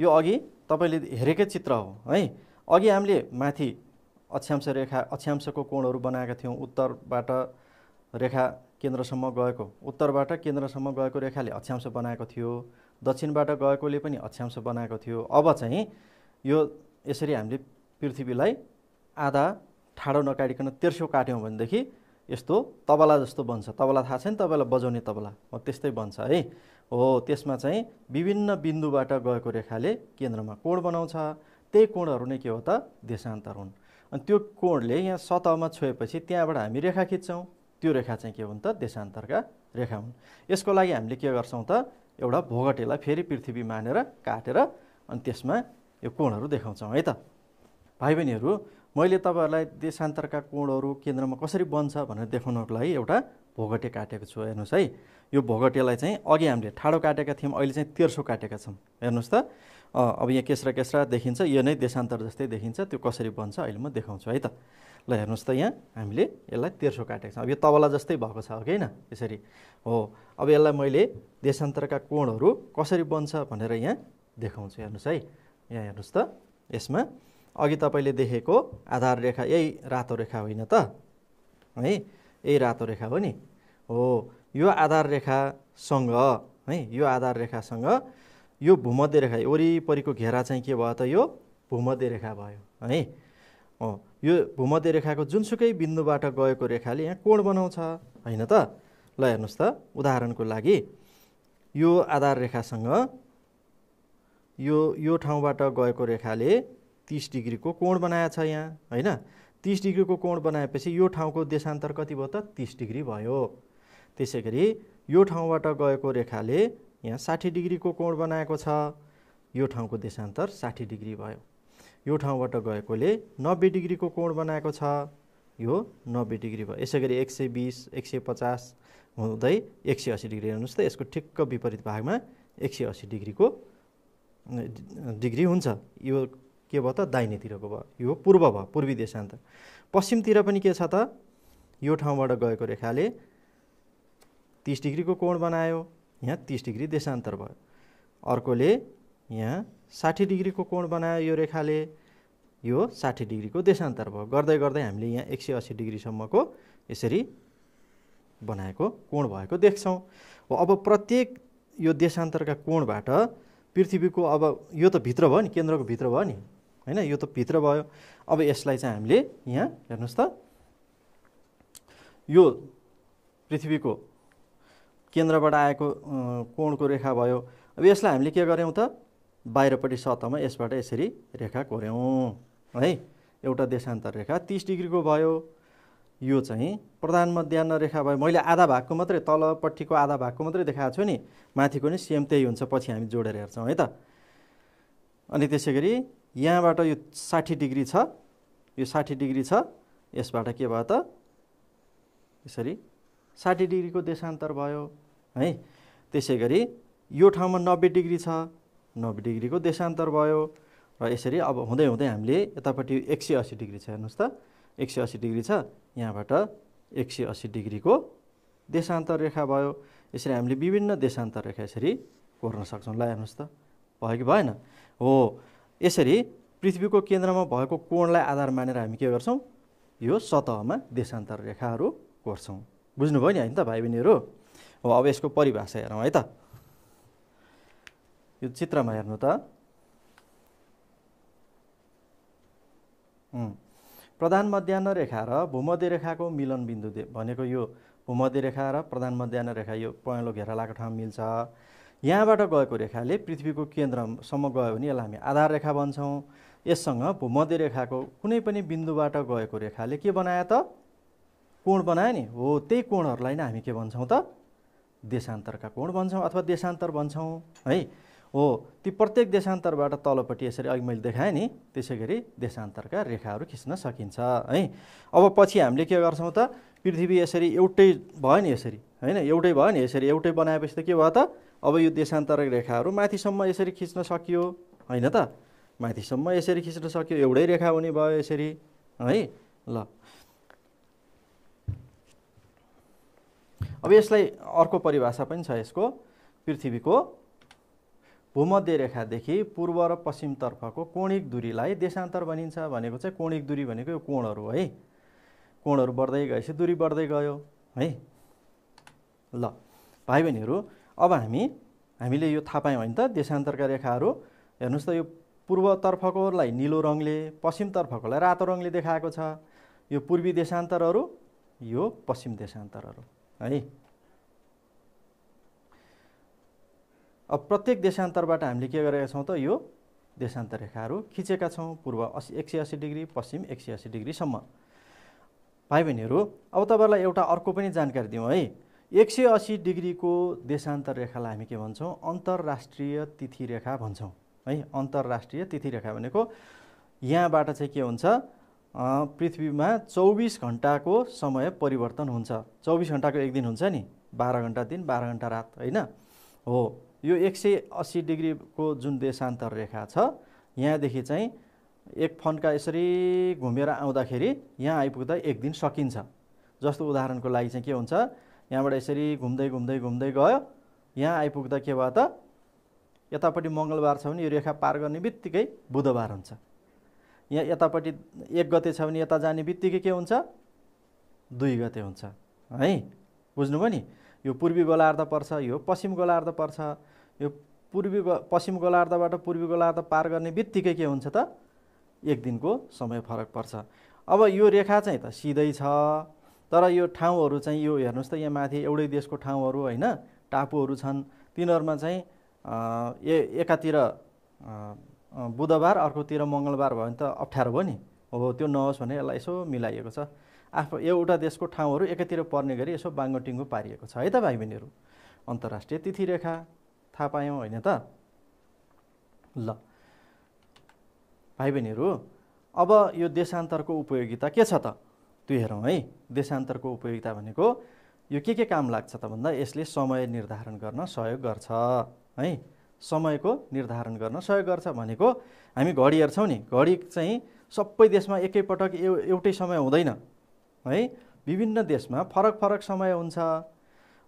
यो अघि तपाईँले हेरेकै चित्र हो है अघि हामीले माथि अक्षांश रेखा अक्षांशको कोणहरू बनाएका थियौँ उत्तरबाट रेखा केन्द्रसम्म गएको उत्तरबाट केन्द्रसम्म गएको रेखाले अक्षांश बनाएको थियो दक्षिणबाट गएकोले पनि अक्षांश बनाएको थियो अब चाहिँ यो यसरी हामीले पृथ्वीलाई आधा ठाडो नकाटिकन तेर्सो काट्यौँ भनेदेखि यस्तो तबला जस्तो बन्छ तबला थाहा छ नि तपाईँलाई बजाउने तबला हो त्यस्तै बन्छ है हो त्यसमा चाहिँ विभिन्न बिन्दुबाट गएको रेखाले केन्द्रमा कोण बनाउँछ त्यही कोणहरू नै के हो त देशान्तर हुन् अनि त्यो कोणले यहाँ सतहमा छोएपछि त्यहाँबाट हामी रेखा खिच्छौँ त्यो रेखा चाहिँ के हुन् त देशान्तरका रेखा हुन् यसको लागि हामीले के गर्छौँ त एउटा भोगटेलाई फेरि पृथ्वी मानेर काटेर अनि त्यसमा यो कोणहरू देखाउँछौँ है त भाइ बहिनीहरू मैले तपाईँहरूलाई देशान्तरका कोणहरू केन्द्रमा कसरी बन्छ भनेर देखाउनको लागि एउटा भोगटे काटेको छु हेर्नुहोस् है यो भोगटेलाई चाहिँ अघि हामीले ठाडो काटेका थियौँ अहिले चाहिँ तेर्सो काटेका छौँ हेर्नुहोस् त अब यहाँ केस्रा केस्रा देखिन्छ यो नै देशान्तर जस्तै देखिन्छ त्यो कसरी बन्छ अहिले म देखाउँछु है त ल हेर्नुहोस् त यहाँ हामीले यसलाई तेर्सो काटेको छौँ अब यो तबला जस्तै भएको छ हो होइन यसरी हो अब यसलाई मैले देशान्तरका कोणहरू कसरी बन्छ भनेर यहाँ देखाउँछु हेर्नुहोस् है यहाँ हेर्नुहोस् त यसमा अघि तपाईँले देखेको आधार रेखा यही रातो रेखा होइन त है यही रातो रेखा हो नि हो यो आधार रेखासँग है यो आधार रेखासँग यो भूमध्य रेखा वरिपरिको घेरा चाहिँ के भयो त यो भूमध्य रेखा भयो है हो यो भूमध्य रेखाको जुनसुकै बिन्दुबाट गएको रेखाले यहाँ कोण बनाउँछ होइन त ल हेर्नुहोस् त उदाहरणको लागि यो आधार रेखासँग यो यो ठाउँबाट गएको रेखाले तिस डिग्रीको कोण बनाएछ यहाँ होइन तिस डिग्रीको कोण बनाएपछि यो ठाउँको देशान्तर कति भयो त तिस डिग्री भयो त्यसै गरी यो ठाउँबाट गएको रेखाले यहाँ साठी डिग्रीको कोण बनाएको छ यो ठाउँको देशान्तर साठी डिग्री भयो यो ठाउँबाट गएकोले नब्बे डिग्रीको कोण बनाएको छ यो नब्बे डिग्री भयो यसै गरी एक सय बिस एक सय पचास हुँदै एक सय असी डिग्री हेर्नुहोस् त यसको ठिक्क विपरीत भागमा एक सय असी डिग्रीको डिग्री हुन्छ यो के भयो त दाहिनेतिरको भयो यो पूर्व भयो पूर्वी देशान्तर पश्चिमतिर पनि के छ त यो ठाउँबाट गएको रेखाले तिस डिग्रीको कोण बनायो यहाँ तिस डिग्री देशान्तर भयो अर्कोले यहाँ साठी डिग्रीको कोण बनायो यो रेखाले यो साठी डिग्रीको देशान्तर भयो गर्दै गर्दै हामीले यहाँ एक सय अस्सी डिग्रीसम्मको यसरी बनाएको कोण भएको देख्छौँ हो अब प्रत्येक यो देशान्तरका कोणबाट पृथ्वीको अब यो त भित्र भयो नि केन्द्रको भित्र भयो नि होइन यो त भित्र भयो अब यसलाई चाहिँ हामीले यहाँ हेर्नुहोस् त यो पृथ्वीको केन्द्रबाट आएको कोणको रेखा भयो अब यसलाई हामीले के गऱ्यौँ त बाहिरपट्टि सतहमा यसबाट यसरी रेखा कोर्यौँ है एउटा देशान्तर रेखा तिस डिग्रीको भयो यो चाहिँ प्रधान मध्यान्न रेखा भयो मैले आधा भागको मात्रै तलपट्टिको आधा भागको मात्रै देखाएको छु नि माथिको नि सेम त्यही हुन्छ पछि हामी जोडेर हेर्छौँ है त अनि त्यसै गरी यहाँबाट यो साठी डिग्री छ यो साठी डिग्री छ यसबाट के भयो त यसरी साठी डिग्रीको देशान्तर भयो है त्यसै गरी यो ठाउँमा नब्बे डिग्री छ नब्बे डिग्रीको देशान्तर भयो र यसरी अब हुँदै हुँदै हामीले यतापट्टि एक सय अस्सी डिग्री छ हेर्नुहोस् त एक सय अस्सी डिग्री छ यहाँबाट एक सय अस्सी डिग्रीको देशान्तर रेखा भयो यसरी हामीले विभिन्न देशान्तर रेखा यसरी कोर्न सक्छौँ ल हेर्नुहोस् त भयो कि भएन हो यसरी पृथ्वीको केन्द्रमा भएको कोणलाई आधार मानेर हामी के गर्छौँ यो सतहमा देशान्तर रेखाहरू कोर्छौँ बुझ्नुभयो नि होइन त भाइ बहिनीहरू हो अब यसको परिभाषा हेरौँ है त यो चित्रमा हेर्नु त प्रधान मध्यान्न रेखा र भूमध्य रेखाको मिलन बिन्दु भनेको यो भूमध्य रेखा र प्रधान मध्याह रेखा यो पहेँलो घेरा ठाउँ मिल्छ यहाँबाट गएको रेखाले पृथ्वीको केन्द्रसम्म गयो भने यसलाई हामी आधार रेखा भन्छौँ यससँग भूमध्य रेखाको कुनै पनि बिन्दुबाट गएको रेखाले के बनायो त कोण बनायो नि हो त्यही कोणहरूलाई नै हामी के भन्छौँ त देशान्तरका कोण भन्छौँ अथवा देशान्तर भन्छौँ है हो ती प्रत्येक देशान्तरबाट तलपट्टि यसरी अघि मैले देखाएँ नि त्यसै गरी देशान्तरका रेखाहरू खिच्न सकिन्छ है अब पछि हामीले के गर्छौँ त पृथ्वी यसरी एउटै भयो नि यसरी होइन एउटै भयो नि यसरी एउटै बनाएपछि त के भयो त अब यो देशान्तर रेखाहरू माथिसम्म यसरी खिच्न सकियो होइन त माथिसम्म यसरी खिच्न सकियो एउटै रेखा हुने भयो यसरी है ल अब यसलाई अर्को परिभाषा पनि छ यसको पृथ्वीको भूमध्य रेखादेखि पूर्व र पश्चिमतर्फको कोणिक दूरीलाई देशान्तर भनिन्छ भनेको चाहिँ कोणिक दूरी भनेको यो कोणहरू है कोणहरू बढ्दै गएपछि दूरी बढ्दै गयो है ल भाइ बहिनीहरू अब हामी हामीले यो थाहा पायौँ भने त देशान्तरका रेखाहरू हेर्नुहोस् त यो पूर्वतर्फकोलाई निलो रङले पश्चिमतर्फकोलाई रातो रङले देखाएको छ यो पूर्वी देशान्तरहरू यो पश्चिम देशान्तरहरू है अब प्रत्येक देशान्तरबाट हामीले के गरेका छौँ त यो देशान्तर रेखाहरू खिचेका छौँ पूर्व असी एक सय असी डिग्री पश्चिम एक सय असी डिग्रीसम्म भाइ बहिनीहरू अब तपाईँलाई एउटा अर्को पनि जानकारी दिउँ है एक सय असी डिग्रीको देशान्तर रेखालाई हामी के भन्छौँ अन्तर्राष्ट्रिय तिथि रेखा भन्छौँ है अन्तर्राष्ट्रिय तिथि रेखा भनेको यहाँबाट चाहिँ के हुन्छ पृथ्वीमा चौबिस घन्टाको समय परिवर्तन हुन्छ चौबिस घन्टाको एक दिन हुन्छ नि बाह्र घन्टा दिन बाह्र घन्टा रात होइन हो यो एक सय अस्सी डिग्रीको जुन देशान्तर रेखा छ यहाँदेखि चाहिँ एक फन्का यसरी घुमेर आउँदाखेरि यहाँ आइपुग्दा एक दिन सकिन्छ जस्तो उदाहरणको लागि चाहिँ के हुन्छ यहाँबाट यसरी घुम्दै घुम्दै घुम्दै गयो यहाँ आइपुग्दा के भयो त यतापट्टि मङ्गलबार छ भने यो रेखा पार गर्ने बित्तिकै बुधबार हुन्छ यहाँ यतापट्टि एक गते छ भने यता जाने बित्तिकै के हुन्छ दुई गते हुन्छ है बुझ्नुभयो नि यो पूर्वी गोलार्ध पर्छ यो पश्चिम गोलार्ध पर्छ यो पूर्वी पश्चिम गोलार्धबाट पूर्वी गोलार्ध पार गर्ने बित्तिकै के हुन्छ त एक दिनको समय फरक पर्छ अब यो रेखा चाहिँ त सिधै छ तर यो ठाउँहरू चाहिँ यो हेर्नुहोस् त यहाँ माथि एउटै देशको ठाउँहरू होइन टापुहरू छन् तिनीहरूमा चाहिँ ए एकातिर बुधबार अर्कोतिर मङ्गलबार भयो भने त अप्ठ्यारो भयो नि हो त्यो नहोस् भने यसलाई यसो मिलाइएको छ आफ्नो एउटा देशको ठाउँहरू एकातिर पर्ने गरी यसो बाङ्गोटिङ्गो पारिएको छ है त भाइ बहिनीहरू अन्तर्राष्ट्रिय तिथि रेखा थाहा पायौँ होइन त ल भाइ बहिनीहरू अब यो देशान्तरको उपयोगिता के छ त त्यो हेरौँ है देशान्तरको उपयोगिता भनेको यो के के काम लाग्छ त भन्दा यसले समय निर्धारण गर्न सहयोग गर्छ है समयको निर्धारण गर्न सहयोग गर्छ भनेको हामी घडी हेर्छौँ नि घडी चाहिँ सबै देशमा एकैपटक एउ एउटै समय हुँदैन है विभिन्न देशमा फरक फरक समय हुन्छ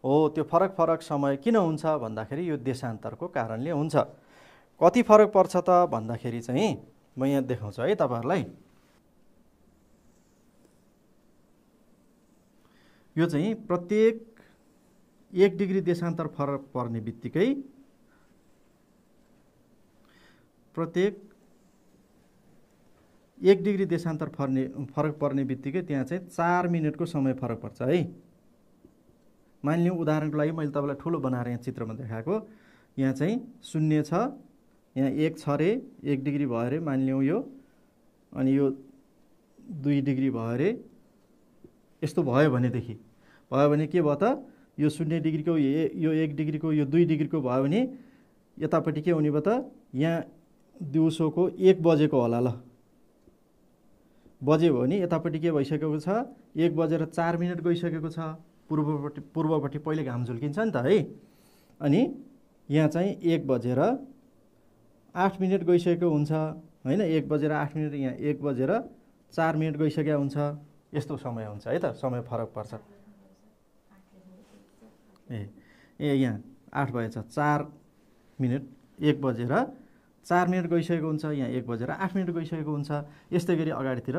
हो त्यो फरक फरक समय किन हुन्छ भन्दाखेरि यो देशान्तरको कारणले हुन्छ कति फरक पर्छ त भन्दाखेरि चाहिँ म यहाँ देखाउँछु है तपाईँहरूलाई यो चाहिँ प्रत्येक एक डिग्री देशान्तर फरक पर्ने बित्तिकै प्रत्येक एक डिग्री देशान्तर फर्ने फरक पर्ने बित्तिकै त्यहाँ चाहिँ चार मिनटको समय फरक पर्छ है मानिलिउँ उदाहरणको लागि मैले तपाईँलाई ठुलो बनाएर यहाँ चित्रमा देखाएको यहाँ चाहिँ शून्य छ यहाँ एक छ अरे एक डिग्री भयो अरे मानिलिउँ यो अनि यो दुई डिग्री भयो अरे यस्तो भयो भनेदेखि भयो भने के भयो त यो शून्य डिग्रीको यो एक डिग्रीको यो दुई डिग्रीको भयो भने यतापट्टि के हुने भयो त यहाँ दिउँसोको एक बजेको होला ल बजे भयो भने यतापट्टि के भइसकेको छ एक बजेर चार मिनट गइसकेको छ पूर्वपट्टि पूर्वपट्टि पहिले घाम झुल्किन्छ नि त है अनि यहाँ चाहिँ एक बजेर आठ मिनट गइसकेको हुन्छ होइन एक बजेर आठ मिनट यहाँ एक बजेर चार मिनट गइसकेको हुन्छ यस्तो समय हुन्छ है त समय फरक पर्छ ए ए यहाँ आठ बजेछ चार मिनट एक बजेर चार मिनट गइसकेको हुन्छ यहाँ एक बजेर आठ मिनट गइसकेको हुन्छ यस्तै गरी अगाडितिर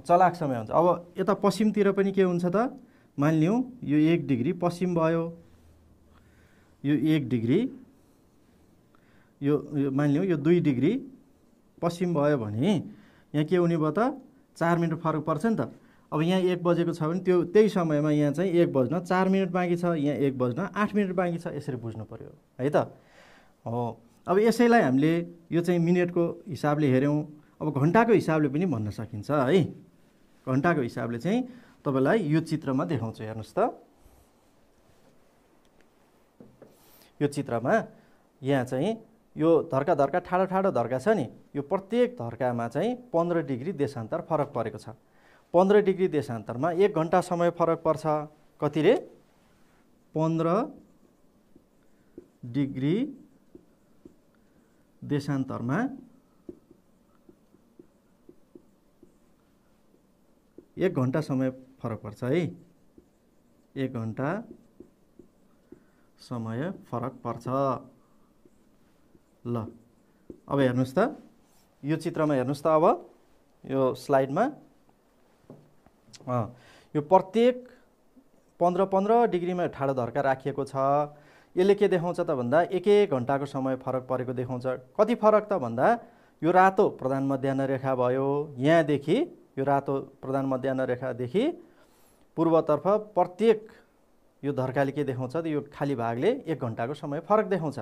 चलाक समय हुन्छ अब यता पश्चिमतिर पनि के हुन्छ त मानिलिउँ यो एक डिग्री पश्चिम भयो यो एक डिग्री यो मानिलिउँ यो दुई डिग्री पश्चिम भयो भने यहाँ के हुने भयो त चार मिनट फरक पर्छ नि त अब यहाँ एक बजेको छ भने त्यो त्यही समयमा यहाँ चाहिँ एक बज्न चार मिनट बाँकी छ यहाँ एक बज्न आठ मिनट बाँकी छ यसरी बुझ्नु पऱ्यो है त हो अब यसैलाई हामीले यो चाहिँ मिनटको हिसाबले हेऱ्यौँ अब घन्टाको हिसाबले पनि भन्न सकिन्छ है घन्टाको हिसाबले चाहिँ तपाईँलाई यो चित्रमा देखाउँछु हेर्नुहोस् त यो चित्रमा यहाँ चाहिँ यो धर्का धर्का ठाडो ठाडो धर्का छ नि यो प्रत्येक धर्कामा चाहिँ पन्ध्र डिग्री देशान्तर फरक परेको छ पन्ध्र डिग्री देशान्तरमा एक घन्टा समय फरक पर्छ कतिले पन्ध्र डिग्री देशान्तरमा एक घन्टा समय फरक पर्छ है एक घन्टा समय फरक पर्छ ल अब हेर्नुहोस् त यो चित्रमा हेर्नुहोस् त अब यो स्लाइडमा यो प्रत्येक पन्ध्र पन्ध्र डिग्रीमा ठाडो धर्का राखिएको छ यसले के देखाउँछ त भन्दा एक एक घन्टाको समय फरक परेको देखाउँछ कति फरक त भन्दा यो रातो प्रधान मध्याह रेखा भयो यहाँदेखि यो रातो प्रधान मध्यान्न रेखादेखि पूर्वतर्फ प्रत्येक यो धर्काले के देखाउँछ त यो खाली भागले एक घन्टाको समय फरक देखाउँछ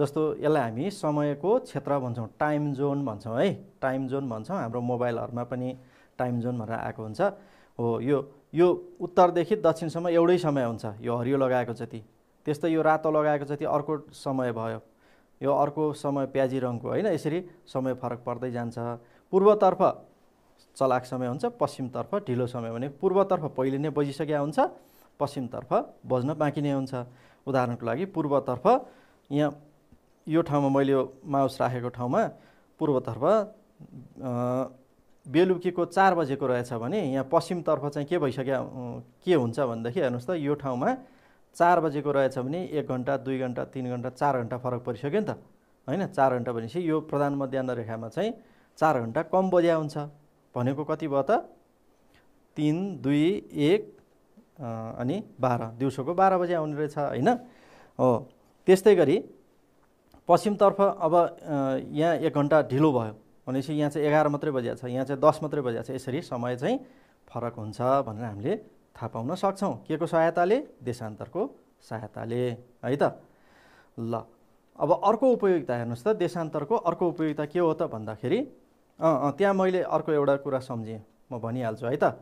जस्तो यसलाई हामी समयको क्षेत्र भन्छौँ टाइम जोन भन्छौँ है टाइम जोन भन्छौँ हाम्रो मोबाइलहरूमा पनि टाइम जोन भनेर आएको हुन्छ हो यो यो उत्तरदेखि दक्षिणसम्म एउटै समय हुन्छ यो हरियो लगाएको जति त्यस्तै यो रातो लगाएको जति अर्को समय भयो यो अर्को समय प्याजी रङको होइन यसरी समय फरक पर्दै जान्छ पूर्वतर्फ चलाक समय हुन्छ पश्चिमतर्फ ढिलो समय भने पूर्वतर्फ पहिले नै बजिसकेका हुन्छ पश्चिमतर्फ बज्न बाँकी नै हुन्छ उदाहरणको लागि पूर्वतर्फ यहाँ यो ठाउँमा मैले माउस राखेको ठाउँमा पूर्वतर्फ बेलुकीको चार बजेको रहेछ भने यहाँ पश्चिमतर्फ चाहिँ के भइसक्यो के हुन्छ भनेदेखि हेर्नुहोस् त यो ठाउँमा चार बजेको रहेछ भने एक घन्टा दुई घन्टा तिन घन्टा चार घन्टा फरक परिसक्यो नि त होइन चार घन्टा भनेपछि यो प्रधान मध्यान्न रेखामा चाहिँ चार घन्टा कम बज्या हुन्छ भनेको कति भयो त तिन दुई एक अनि बाह्र दिउँसोको बाह्र बजी आउने रहेछ होइन हो त्यस्तै गरी पश्चिमतर्फ अब यहाँ एक घन्टा ढिलो भयो भनेपछि यहाँ चाहिँ एघार मात्रै बजिया छ यहाँ चाहिँ दस मात्रै बजिया छ यसरी समय चाहिँ फरक हुन्छ भनेर हामीले थाहा पाउन सक्छौँ के को सहायताले देशान्तरको सहायताले है त ल अब अर्को उपयोगिता हेर्नुहोस् त देशान्तरको अर्को उपयोगिता के हो त भन्दाखेरि अँ त्यहाँ मैले अर्को एउटा कुरा सम्झेँ म भनिहाल्छु है त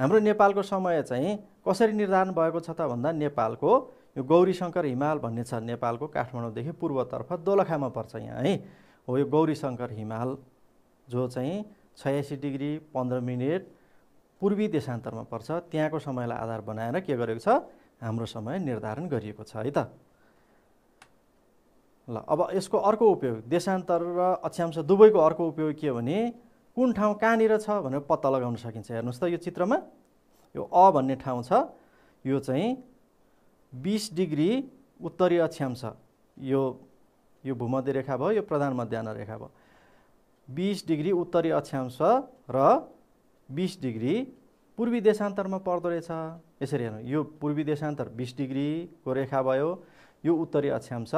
हाम्रो नेपालको समय चाहिँ कसरी निर्धारण भएको छ त भन्दा नेपालको यो गौरी शङ्कर हिमाल भन्ने छ नेपालको काठमाडौँदेखि पूर्वतर्फ दोलखामा पर्छ यहाँ है हो यो गौरी शङ्कर हिमाल जो चाहिँ छयासी डिग्री पन्ध्र मिनट पूर्वी देशान्तरमा पर्छ त्यहाँको समयलाई आधार बनाएर के गरेको छ हाम्रो समय निर्धारण गरिएको छ है त ल अब यसको अर्को उपयोग देशान्तर र अक्षांश दुवैको अर्को उपयोग के हो भने कुन ठाउँ कहाँनिर छ भनेर पत्ता लगाउन सकिन्छ हेर्नुहोस् त यो चित्रमा यो अ भन्ने ठाउँ छ यो चाहिँ बिस डिग्री उत्तरी अक्षांश यो यो भूमध्य रेखा भयो यो प्रधान मध्याह रेखा भयो बिस डिग्री उत्तरी अक्षांश र बिस डिग्री पूर्वी देशान्तरमा पर्दो रहेछ यसरी हेर्नु यो पूर्वी देशान्तर बिस डिग्रीको रेखा भयो यो उत्तरी अक्षांश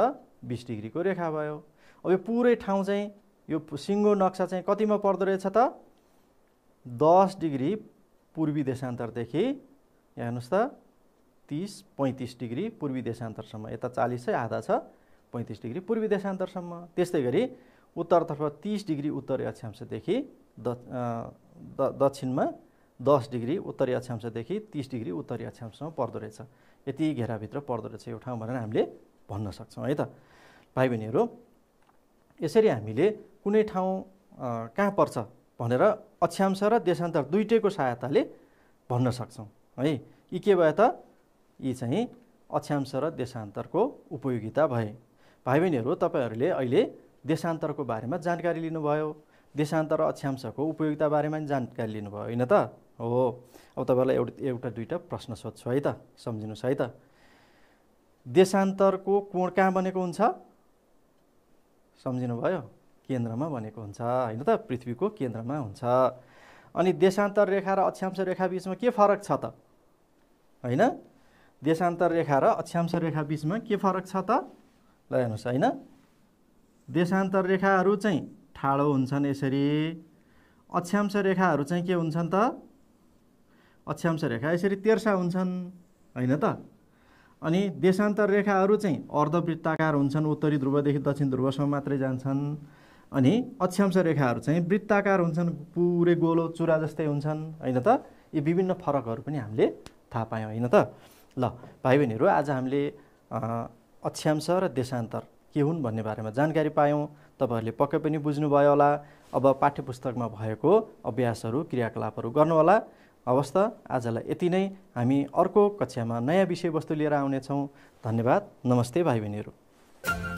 बिस डिग्रीको रेखा भयो अब यो पुरै ठाउँ चाहिँ यो सिङ्गो नक्सा चाहिँ कतिमा पर्दो रहेछ त दस डिग्री पूर्वी देशान्तरदेखि यहाँ हेर्नुहोस् त तिस पैँतिस डिग्री पूर्वी देशान्तरसम्म यता चालिस है आधा छ पैँतिस डिग्री पूर्वी देशान्तरसम्म त्यस्तै गरी उत्तरतर्फ तिस डिग्री उत्तरी अक्षांशदेखि द दक्षिणमा दस डिग्री उत्तरी अक्षांशदेखि तिस डिग्री उत्तरी अक्षांशसम्म पर्दो रहेछ यति घेराभित्र पर्दो रहेछ यो ठाउँ भनेर हामीले भन्न सक्छौँ है त भाइ बहिनीहरू यसरी हामीले कुनै ठाउँ कहाँ पर्छ भनेर अक्षांश र देशान्तर दुइटैको सहायताले भन्न सक्छौँ है यी के भयो त यी चाहिँ अक्षांश र देशान्तरको उपयोगिता भए भाइ बहिनीहरू तपाईँहरूले अहिले देशान्तरको बारेमा जानकारी लिनुभयो देशान्तर र अक्षांशको उपयोगिता बारेमा पनि जानकारी लिनुभयो होइन त हो अब तपाईँलाई एउटा एउटा दुईवटा प्रश्न सोध्छु है त सम्झिनुहोस् है त देशान्तरको कोण कहाँ बनेको हुन्छ सम्झिनुभयो केन्द्रमा बनेको हुन्छ होइन त पृथ्वीको केन्द्रमा हुन्छ अनि देशान्तर रेखा र अक्षांश रेखा बिचमा के फरक छ त होइन देशान्तर रेखा र अक्षांश रेखा बिचमा के फरक छ त ल हेर्नुहोस् होइन देशान्तर रेखाहरू चाहिँ ठाडो हुन्छन् यसरी अक्षांश रेखाहरू चाहिँ के हुन्छन् त अक्षांश रेखा यसरी तेर्सा हुन्छन् होइन त अनि देशान्तर रेखाहरू चाहिँ अर्धवृत्ताकार हुन्छन् उत्तरी ध्रुवदेखि दक्षिण ध्रुवसम्म मात्रै जान्छन् अनि अक्षांश रेखाहरू चाहिँ वृत्ताकार हुन्छन् पुरै गोलो चुरा जस्तै हुन्छन् होइन त यी विभिन्न फरकहरू पनि हामीले थाहा पायौँ होइन त ल भाइ बहिनीहरू आज हामीले अक्षांश र देशान्तर के हुन् भन्ने बारेमा जानकारी पायौँ तपाईँहरूले पक्कै पनि बुझ्नुभयो होला अब पाठ्यपुस्तकमा भएको अभ्यासहरू क्रियाकलापहरू गर्नुहोला अवस्था आजलाई यति नै हामी अर्को कक्षामा नयाँ विषयवस्तु लिएर आउनेछौँ धन्यवाद नमस्ते भाइ बहिनीहरू